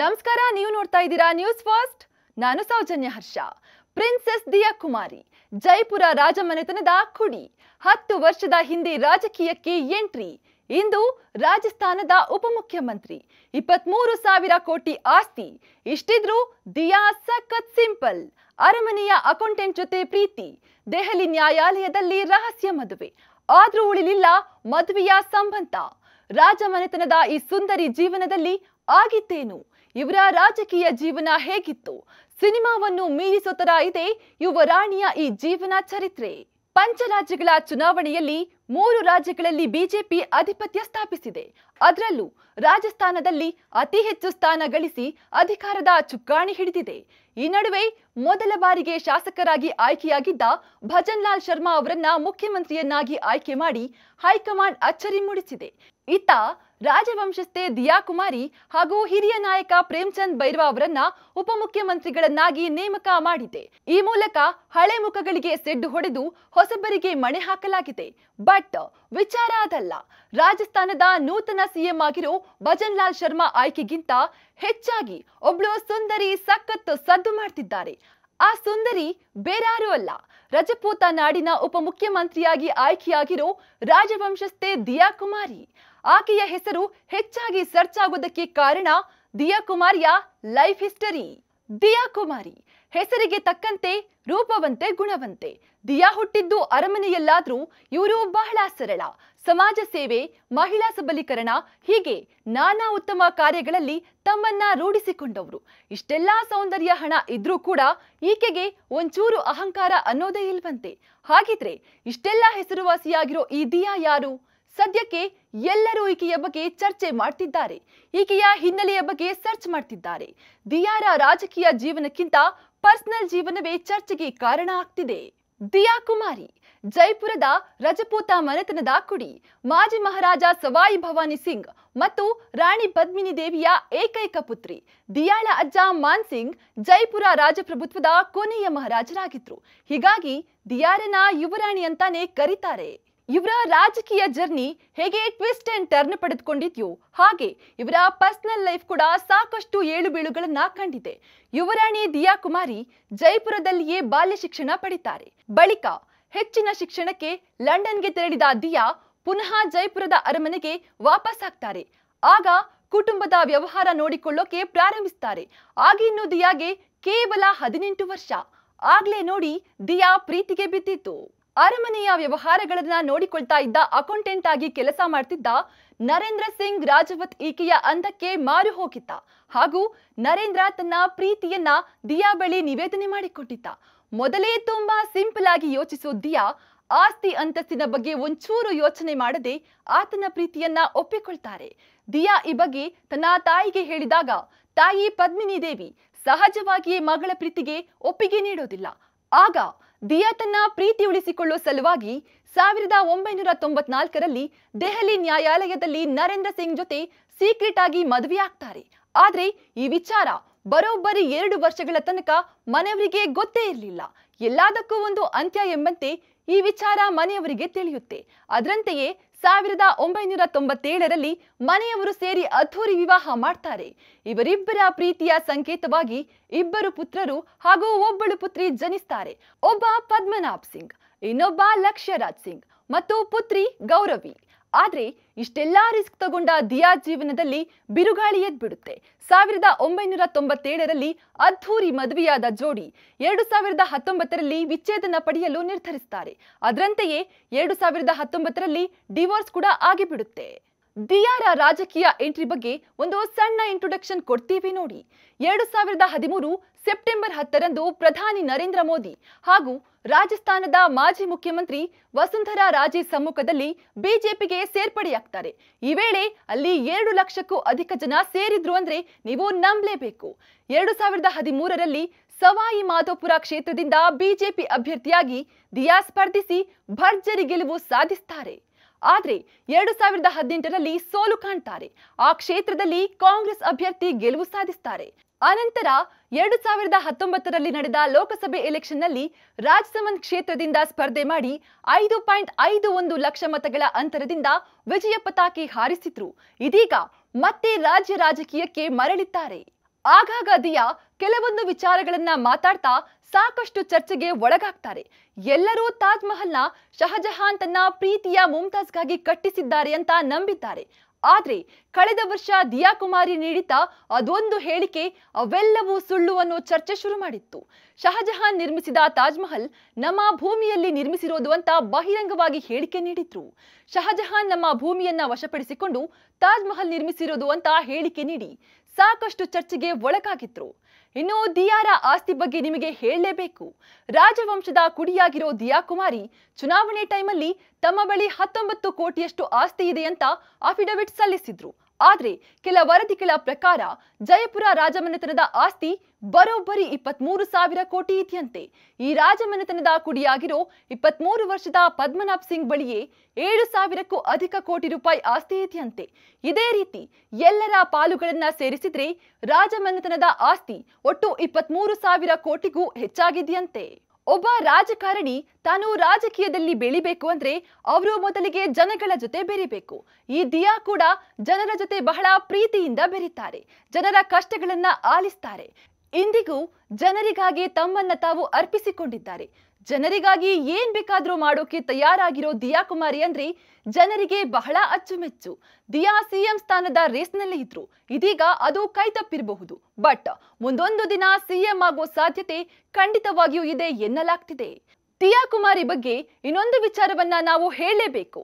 ನಮಸ್ಕಾರ ನೀವು ನೋಡ್ತಾ ಇದ್ದೀರಾ ನ್ಯೂಸ್ ಫಸ್ಟ್ ನಾನು ಸೌಜನ್ಯ ಹರ್ಷ ಪ್ರಿನ್ಸೆಸ್ ದಿಯಾ ಕುಮಾರಿ ಜೈಪುರ ರಾಜಮನೆತನದ ಕುಡಿ ಹತ್ತು ವರ್ಷದ ಹಿಂದೆ ರಾಜಕೀಯಕ್ಕೆ ಎಂಟ್ರಿ ಇಂದು ರಾಜಸ್ಥಾನದ ಉಪಮುಖ್ಯಮಂತ್ರಿ ಇಪ್ಪತ್ತ್ ಸಾವಿರ ಕೋಟಿ ಆಸ್ತಿ ಇಷ್ಟಿದ್ರೂ ದಿಯಾ ಸಖತ್ ಸಿಂಪಲ್ ಅರಮನೆಯ ಅಕೌಂಟೆಂಟ್ ಜೊತೆ ಪ್ರೀತಿ ದೆಹಲಿ ನ್ಯಾಯಾಲಯದಲ್ಲಿ ರಹಸ್ಯ ಮದುವೆ ಆದ್ರೂ ಉಳಿಲಿಲ್ಲ ಮದುವೆಯ ಸಂಬಂಧ ರಾಜಮನೆತನದ ಈ ಸುಂದರಿ ಜೀವನದಲ್ಲಿ ಆಗಿದ್ದೇನು ಇವರ ರಾಜಕೀಯ ಜೀವನ ಹೇಗಿತ್ತು ಸಿನಿಮಾವನ್ನು ಮೀರಿಸೋತರ ಇದೆ ಇದೆ ರಾಣಿಯ ಈ ಜೀವನ ಚರಿತ್ರೆ ಪಂಚರಾಜ್ಯಗಳ ಚುನಾವಣೆಯಲ್ಲಿ ಮೂರು ರಾಜ್ಯಗಳಲ್ಲಿ ಬಿಜೆಪಿ ಅಧಿಪತ್ಯ ಸ್ಥಾಪಿಸಿದೆ ಅದರಲ್ಲೂ ರಾಜಸ್ಥಾನದಲ್ಲಿ ಅತಿ ಹೆಚ್ಚು ಸ್ಥಾನ ಗಳಿಸಿ ಅಧಿಕಾರದ ಚುಕ್ಕಾಣಿ ಹಿಡಿದಿದೆ ಈ ನಡುವೆ ಮೊದಲ ಬಾರಿಗೆ ಶಾಸಕರಾಗಿ ಆಯ್ಕೆಯಾಗಿದ್ದ ಭಜನ್ ಲಾಲ್ ಶರ್ಮಾ ಅವರನ್ನ ಮುಖ್ಯಮಂತ್ರಿಯನ್ನಾಗಿ ಆಯ್ಕೆ ಮಾಡಿ ಹೈಕಮಾಂಡ್ ಅಚ್ಚರಿ ಮೂಡಿಸಿದೆ ಇತ್ತ ರಾಜವಂಶಸ್ಥೆ ದಿಯಾಕುಮಾರಿ ಹಾಗೂ ಹಿರಿಯ ನಾಯಕ ಪ್ರೇಮ್ಚಂದ್ ಬೈರ್ವಾ ಅವರನ್ನ ಉಪಮುಖ್ಯಮಂತ್ರಿಗಳನ್ನಾಗಿ ನೇಮಕ ಮಾಡಿದೆ ಈ ಮೂಲಕ ಹಳೆ ಮುಖಗಳಿಗೆ ಸೆಡ್ಡು ಹೊಡೆದು ಹೊಸಬರಿಗೆ ಮಣೆ ಹಾಕಲಾಗಿದೆ ಬಟ್ ವಿಚಾರ ಅದಲ್ಲ ರಾಜಸ್ಥಾನದ ನೂತನ ಸಿಎಂ ಆಗಿರೋ ಭಜನ್ ಲಾಲ್ ಶರ್ಮಾ ಆಯ್ಕೆಗಿಂತ ಹೆಚ್ಚಾಗಿ ಒಬ್ಳು ಸುಂದರಿ ಸಖತ್ತು ಸದ್ದು ಮಾಡ್ತಿದ್ದಾರೆ ಆ ಸುಂದರಿ ಬೇರಾರು ಅಲ್ಲ ರಜಪೂತ ನಾಡಿನ ಉಪಮುಖ್ಯಮಂತ್ರಿಯಾಗಿ ಆಯ್ಕೆಯಾಗಿರೋ ರಾಜವಂಶಸ್ಥೆ ದಿಯಾಕುಮಾರಿ ಆಕೆಯ ಹೆಸರು ಹೆಚ್ಚಾಗಿ ಸರ್ಚ್ ಆಗುವುದಕ್ಕೆ ಕಾರಣ ದಿಯಾ ಕುಮಾರಿಯ ಲೈಫ್ ಹಿಸ್ಟರಿ ದಿಯಾ ಕುಮಾರಿ ಹೆಸರಿಗೆ ತಕ್ಕಂತೆ ರೂಪವಂತೆ ಗುಣವಂತೆ ದಿಯಾ ಹುಟ್ಟಿದ್ದು ಅರಮನೆಯಲ್ಲಾದ್ರೂ ಇವರು ಬಹಳ ಸರಳ ಸಮಾಜ ಸೇವೆ ಮಹಿಳಾ ಸಬಲೀಕರಣ ಹೀಗೆ ನಾನಾ ಉತ್ತಮ ಕಾರ್ಯಗಳಲ್ಲಿ ತಮ್ಮನ್ನ ರೂಢಿಸಿಕೊಂಡವರು ಇಷ್ಟೆಲ್ಲಾ ಸೌಂದರ್ಯ ಹಣ ಇದ್ರೂ ಕೂಡ ಈಕೆಗೆ ಒಂಚೂರು ಅಹಂಕಾರ ಅನ್ನೋದೇ ಇಲ್ವಂತೆ ಹಾಗಿದ್ರೆ ಇಷ್ಟೆಲ್ಲಾ ಹೆಸರುವಾಸಿಯಾಗಿರೋ ಈ ದಿಯಾ ಯಾರು ಸದ್ಯಕ್ಕೆ ಎಲ್ಲರೂ ಈಕೆಯ ಬಗ್ಗೆ ಚರ್ಚೆ ಮಾಡ್ತಿದ್ದಾರೆ ಈಕೆಯ ಹಿನ್ನೆಲೆಯ ಬಗ್ಗೆ ಸರ್ಚ್ ಮಾಡ್ತಿದ್ದಾರೆ ದಿಯಾರ ರಾಜಕೀಯ ಜೀವನಕ್ಕಿಂತ ಪರ್ಸನಲ್ ಜೀವನವೇ ಚರ್ಚೆಗೆ ಕಾರಣ ಆಗ್ತಿದೆ ದಿಯಾ ಕುಮಾರಿ ಜೈಪುರದ ರಜಪೂತ ಮನೆತನದ ಕುಡಿ ಮಾಜಿ ಮಹಾರಾಜ ಸವಾಯಿ ಭವಾನಿ ಸಿಂಗ್ ಮತ್ತು ರಾಣಿ ಪದ್ಮಿನಿ ದೇವಿಯ ಏಕೈಕ ಪುತ್ರಿ ದಿಯಾಳ ಅಜ್ಜ ಮಾನ್ ಸಿಂಗ್ ಜೈಪುರ ರಾಜಪ್ರಭುತ್ವದ ಕೊನೆಯ ಮಹಾರಾಜರಾಗಿದ್ರು ಹೀಗಾಗಿ ದಿಯಾರನ ಯುವರಾಣಿ ಅಂತಾನೆ ಕರೀತಾರೆ ಇವರ ರಾಜಕೀಯ ಜರ್ನಿ ಹೇಗೆ ಟ್ವಿಸ್ಟ್ ಅಂಡ್ ಟರ್ನ್ ಪಡೆದುಕೊಂಡಿದೆಯೋ ಹಾಗೆ ಇವರ ಪರ್ಸನಲ್ ಲೈಫ್ ಕೂಡ ಸಾಕಷ್ಟು ಏಳು ಬೀಳುಗಳನ್ನ ಕಂಡಿದೆ ಯುವರಾಣಿ ದಿಯಾ ಕುಮಾರಿ ಜೈಪುರದಲ್ಲಿಯೇ ಬಾಲ್ಯ ಶಿಕ್ಷಣ ಪಡಿತಾರೆ ಬಳಿಕ ಹೆಚ್ಚಿನ ಶಿಕ್ಷಣಕ್ಕೆ ಲಂಡನ್ಗೆ ತೆರಳಿದ ದಿಯಾ ಪುನಃ ಜೈಪುರದ ಅರಮನೆಗೆ ವಾಪಸ್ ಆಗ್ತಾರೆ ಆಗ ಕುಟುಂಬದ ವ್ಯವಹಾರ ನೋಡಿಕೊಳ್ಳೋಕೆ ಪ್ರಾರಂಭಿಸ್ತಾರೆ ಆಗಿನ್ನು ದಿಯಾಗೆ ಕೇವಲ ಹದಿನೆಂಟು ವರ್ಷ ಆಗ್ಲೇ ನೋಡಿ ದಿಯಾ ಪ್ರೀತಿಗೆ ಬಿದ್ದಿತ್ತು ಅರಮನೆಯ ವ್ಯವಹಾರಗಳನ್ನ ನೋಡಿಕೊಳ್ತಾ ಇದ್ದ ಅಕೌಂಟೆಂಟ್ ಆಗಿ ಕೆಲಸ ಮಾಡ್ತಿದ್ದ ನರೇಂದ್ರ ಸಿಂಗ್ ರಾಜವತ್ ಈಕೆಯ ಅಂದಕ್ಕೆ ಮಾರು ಹೋಗಿದ್ದ ಹಾಗೂ ನರೇಂದ್ರ ತನ್ನ ಪ್ರೀತಿಯನ್ನ ದಿಯಾ ಬಳಿ ನಿವೇದನೆ ಮಾಡಿಕೊಟ್ಟಿದ್ದ ಮೊದಲೇ ತುಂಬಾ ಸಿಂಪಲ್ ಆಗಿ ಯೋಚಿಸೋ ದಿಯಾ ಆಸ್ತಿ ಅಂತಸ್ತಿನ ಬಗ್ಗೆ ಒಂಚೂರು ಯೋಚನೆ ಮಾಡದೆ ಆತನ ಪ್ರೀತಿಯನ್ನ ಒಪ್ಪಿಕೊಳ್ತಾರೆ ದಿಯಾ ಈ ಬಗ್ಗೆ ತನ್ನ ತಾಯಿಗೆ ಹೇಳಿದಾಗ ತಾಯಿ ಪದ್ಮಿನಿ ದೇವಿ ಸಹಜವಾಗಿಯೇ ಮಗಳ ಪ್ರೀತಿಗೆ ಒಪ್ಪಿಗೆ ನೀಡೋದಿಲ್ಲ ಆಗ ದಿಯಾ ಪ್ರೀತಿ ಉಳಿಸಿಕೊಳ್ಳುವ ಸಲುವಾಗಿ ಸಾವಿರದ ಒಂಬೈನೂರ ತೊಂಬತ್ನಾಲ್ಕರಲ್ಲಿ ದೆಹಲಿ ನ್ಯಾಯಾಲಯದಲ್ಲಿ ನರೇಂದ್ರ ಸಿಂಗ್ ಜೊತೆ ಸೀಕ್ರೆಟ್ ಆಗಿ ಮದುವೆಯಾಗ್ತಾರೆ ಆದರೆ ಈ ವಿಚಾರ ಬರೋಬ್ಬರಿ ಎರಡು ವರ್ಷಗಳ ತನಕ ಮನೆಯವರಿಗೆ ಗೊತ್ತೇ ಇರಲಿಲ್ಲ ಎಲ್ಲದಕ್ಕೂ ಒಂದು ಅಂತ್ಯ ಎಂಬಂತೆ ಈ ವಿಚಾರ ಮನೆಯವರಿಗೆ ತಿಳಿಯುತ್ತೆ ಅದರಂತೆಯೇ ಸಾವಿರದ ಒಂಬೈನೂರ ತೊಂಬತ್ತೇಳರಲ್ಲಿ ಮನೆಯವರು ಸೇರಿ ಅದ್ಧೂರಿ ವಿವಾಹ ಮಾಡ್ತಾರೆ ಇವರಿಬ್ಬರ ಪ್ರೀತಿಯ ಸಂಕೇತವಾಗಿ ಇಬ್ಬರು ಪುತ್ರರು ಹಾಗೂ ಒಬ್ಬಳು ಪುತ್ರಿ ಜನಿಸ್ತಾರೆ ಒಬ್ಬ ಪದ್ಮನಾಭ್ ಸಿಂಗ್ ಇನ್ನೊಬ್ಬ ಲಕ್ಷ್ಯರಾಜ್ ಸಿಂಗ್ ಮತ್ತು ಪುತ್ರಿ ಗೌರವಿ ಆದರೆ ಇಷ್ಟೆಲ್ಲಾ ರಿಸ್ಕ್ ತಗೊಂಡ ದಿಯಾ ಜೀವನದಲ್ಲಿ ಬಿರುಗಾಳಿ ಎದ್ಬಿಡುತ್ತೆ ಸಾವಿರದ ಒಂಬೈನೂರ ತೊಂಬತ್ತೇಳರಲ್ಲಿ ಅದ್ಧೂರಿ ಮದುವೆಯಾದ ಜೋಡಿ ಎರಡು ಸಾವಿರದ ಹತ್ತೊಂಬತ್ತರಲ್ಲಿ ವಿಚ್ಛೇದನ ಪಡೆಯಲು ನಿರ್ಧರಿಸುತ್ತಾರೆ ಅದರಂತೆಯೇ ಎರಡು ಸಾವಿರದ ಹತ್ತೊಂಬತ್ತರಲ್ಲಿ ಡಿವೋರ್ಸ್ ಕೂಡ ಆಗಿಬಿಡುತ್ತೆ ದಿಯಾರ ರಾಜಕೀಯ ಎಂಟ್ರಿ ಬಗ್ಗೆ ಒಂದು ಸಣ್ಣ ಇಂಟ್ರೊಡಕ್ಷನ್ ಕೊಡ್ತೀವಿ ನೋಡಿ ಎರಡು ಸಾವಿರದ ಹದಿಮೂರು ಸೆಪ್ಟೆಂಬರ್ ಹತ್ತರಂದು ಪ್ರಧಾನಿ ನರೇಂದ್ರ ಮೋದಿ ಹಾಗೂ ರಾಜಸ್ಥಾನದ ಮಾಜಿ ಮುಖ್ಯಮಂತ್ರಿ ವಸುಂಧರಾ ರಾಜೇ ಸಮ್ಮುಖದಲ್ಲಿ ಬಿಜೆಪಿಗೆ ಸೇರ್ಪಡೆಯಾಗ್ತಾರೆ ಈ ವೇಳೆ ಅಲ್ಲಿ ಎರಡು ಲಕ್ಷಕ್ಕೂ ಅಧಿಕ ಜನ ಸೇರಿದ್ರು ಅಂದ್ರೆ ನೀವು ನಂಬಲೇಬೇಕು ಎರಡು ಸಾವಿರದ ಹದಿಮೂರರಲ್ಲಿ ಸವಾಯಿ ಮಾಧೋಪುರ ಕ್ಷೇತ್ರದಿಂದ ಬಿಜೆಪಿ ಅಭ್ಯರ್ಥಿಯಾಗಿ ದಿಯಾ ಸ್ಪರ್ಧಿಸಿ ಭರ್ಜರಿ ಗೆಲುವು ಸಾಧಿಸ್ತಾರೆ ಆದರೆ ಎರಡು ಸಾವಿರದ ಹದಿನೆಂಟರಲ್ಲಿ ಸೋಲು ಕಾಣ್ತಾರೆ ಆ ಕ್ಷೇತ್ರದಲ್ಲಿ ಕಾಂಗ್ರೆಸ್ ಅಭ್ಯರ್ಥಿ ಗೆಲುವು ಸಾಧಿಸ್ತಾರೆ ಅನಂತರ ಎರಡು ಸಾವಿರದ ಹತ್ತೊಂಬತ್ತರಲ್ಲಿ ನಡೆದ ಲೋಕಸಭೆ ಎಲೆಕ್ಷನ್ನಲ್ಲಿ ರಾಜಸಮಂದ್ ಕ್ಷೇತ್ರದಿಂದ ಸ್ಪರ್ಧೆ ಮಾಡಿ ಐದು ಪಾಯಿಂಟ್ ಐದು ಒಂದು ಲಕ್ಷ ಮತಗಳ ಅಂತರದಿಂದ ವಿಜಯ ಪತಾಕೆ ಹಾರಿಸಿದ್ರು ಇದೀಗ ಮತ್ತೆ ರಾಜ್ಯ ರಾಜಕೀಯಕ್ಕೆ ಮರಳಿದ್ದಾರೆ ಆಗಾಗ ದಿಯಾ ಕೆಲವೊಂದು ವಿಚಾರಗಳನ್ನ ಮಾತಾಡ್ತಾ ಸಾಕಷ್ಟು ಚರ್ಚೆಗೆ ಒಳಗಾಗ್ತಾರೆ ಎಲ್ಲರೂ ತಾಜ್ ಮಹಲ್ನ ಶಹಜಹಾನ್ ತನ್ನ ಪ್ರೀತಿಯ ಮುಮ್ತಾಜ್ಗಾಗಿ ಕಟ್ಟಿಸಿದ್ದಾರೆ ಅಂತ ನಂಬಿದ್ದಾರೆ ಆದ್ರೆ ಕಳೆದ ವರ್ಷ ದಿಯಾ ಕುಮಾರಿ ನೀಡಿದ್ದ ಅದೊಂದು ಹೇಳಿಕೆ ಅವೆಲ್ಲವೂ ಸುಳ್ಳು ಅನ್ನೋ ಚರ್ಚೆ ಶುರು ಮಾಡಿತ್ತು ಶಹಜಹಾನ್ ನಿರ್ಮಿಸಿದ ತಾಜ್ಮಹಲ್ ನಮ್ಮ ಭೂಮಿಯಲ್ಲಿ ನಿರ್ಮಿಸಿರೋದು ಅಂತ ಬಹಿರಂಗವಾಗಿ ಹೇಳಿಕೆ ನೀಡಿದ್ರು ಶಹಜಹಾನ್ ನಮ್ಮ ಭೂಮಿಯನ್ನ ವಶಪಡಿಸಿಕೊಂಡು ತಾಜ್ ಮಹಲ್ ನಿರ್ಮಿಸಿರೋದು ಅಂತ ಹೇಳಿಕೆ ನೀಡಿ ಸಾಕಷ್ಟು ಚರ್ಚೆಗೆ ಒಳಗಾಗಿದ್ರು ಇನ್ನು ದಿಯಾರ ಆಸ್ತಿ ಬಗ್ಗೆ ನಿಮಗೆ ಹೇಳಲೇಬೇಕು ರಾಜವಂಶದ ಕುಡಿಯಾಗಿರೋ ದಿಯಾ ಕುಮಾರಿ ಚುನಾವಣೆ ಟೈಮಲ್ಲಿ ತಮ್ಮ ಬಳಿ ಹತ್ತೊಂಬತ್ತು ಕೋಟಿಯಷ್ಟು ಆಸ್ತಿ ಇದೆ ಅಂತ ಅಫಿಡವಿಟ್ ಸಲ್ಲಿಸಿದ್ರು ಆದರೆ ಕೆಲ ವರದಿಗಳ ಪ್ರಕಾರ ಜಯಪುರ ರಾಜಮನೆತನದ ಆಸ್ತಿ ಬರೋಬ್ಬರಿ ಇಪ್ಪತ್ಮೂರು ಸಾವಿರ ಕೋಟಿ ಇದೆಯಂತೆ ಈ ರಾಜಮನೆತನದ ಕುಡಿಯಾಗಿರೋ ಮೂರು ವರ್ಷದ ಪದ್ಮನಾಭ್ ಸಿಂಗ್ ಬಳಿಯೇ ಏಳು ಸಾವಿರಕ್ಕೂ ಅಧಿಕ ಕೋಟಿ ರೂಪಾಯಿ ಆಸ್ತಿ ಇದೆಯಂತೆ ಇದೇ ರೀತಿ ಎಲ್ಲರ ಪಾಲುಗಳನ್ನ ಸೇರಿಸಿದ್ರೆ ರಾಜಮನೆತನದ ಆಸ್ತಿ ಒಟ್ಟು ಮೂರು ಸಾವಿರ ಕೋಟಿಗೂ ಹೆಚ್ಚಾಗಿದೆಯಂತೆ ಒಬ್ಬ ರಾಜಕಾರಣಿ ತಾನು ರಾಜಕೀಯದಲ್ಲಿ ಬೆಳಿಬೇಕು ಅಂದ್ರೆ ಅವರು ಮೊದಲಿಗೆ ಜನಗಳ ಜೊತೆ ಬೆರಿಬೇಕು ಈ ದಿಯಾ ಕೂಡ ಜನರ ಜೊತೆ ಬಹಳ ಪ್ರೀತಿಯಿಂದ ಬೆರೀತಾರೆ ಜನರ ಕಷ್ಟಗಳನ್ನ ಆಲಿಸ್ತಾರೆ ಇಂದಿಗೂ ಜನರಿಗಾಗಿ ತಮ್ಮನ್ನ ತಾವು ಅರ್ಪಿಸಿಕೊಂಡಿದ್ದಾರೆ ಜನರಿಗಾಗಿ ಏನ್ ಬೇಕಾದ್ರೂ ಮಾಡೋಕೆ ತಯಾರಾಗಿರೋ ದಿಯಾ ಕುಮಾರಿ ಅಂದ್ರೆ ಜನರಿಗೆ ಬಹಳ ಅಚ್ಚುಮೆಚ್ಚು ದಿಯಾ ಸಿಎಂ ಸ್ಥಾನದ ರೇಸ್ನಲ್ಲಿ ಇದ್ರು ಇದೀಗ ಅದು ಕೈ ತಪ್ಪಿರಬಹುದು ಬಟ್ ಮುಂದೊಂದು ದಿನ ಸಿಎಂ ಆಗೋ ಸಾಧ್ಯತೆ ಖಂಡಿತವಾಗಿಯೂ ಇದೆ ಎನ್ನಲಾಗ್ತಿದೆ ದಿಯಾ ಕುಮಾರಿ ಬಗ್ಗೆ ಇನ್ನೊಂದು ವಿಚಾರವನ್ನ ನಾವು ಹೇಳಲೇಬೇಕು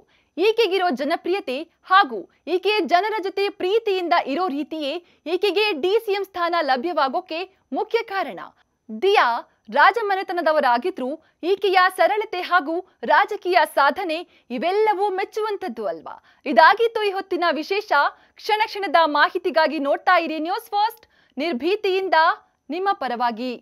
ಈಕೆಗಿರೋ ಜನಪ್ರಿಯತೆ ಹಾಗೂ ಈಕೆ ಜನರ ಜೊತೆ ಪ್ರೀತಿಯಿಂದ ಇರೋ ರೀತಿಯೇ ಈಕೆಗೆ ಡಿಸಿಎಂ ಸ್ಥಾನ ಲಭ್ಯವಾಗೋಕೆ ಮುಖ್ಯ ಕಾರಣ ದಿಯಾ ರಾಜಮನೆತನದವರಾಗಿದ್ರು ಈಕೆಯ ಸರಳತೆ ಹಾಗೂ ರಾಜಕೀಯ ಸಾಧನೆ ಇವೆಲ್ಲವೂ ಮೆಚ್ಚುವಂಥದ್ದು ಅಲ್ವಾ ಇದಾಗಿತ್ತು ಈ ಹೊತ್ತಿನ ವಿಶೇಷ ಕ್ಷಣ ಕ್ಷಣದ ಮಾಹಿತಿಗಾಗಿ ನೋಡ್ತಾ ಇರಿ ನ್ಯೂಸ್ ಫಸ್ಟ್ ನಿರ್ಭೀತಿಯಿಂದ ನಿಮ್ಮ ಪರವಾಗಿ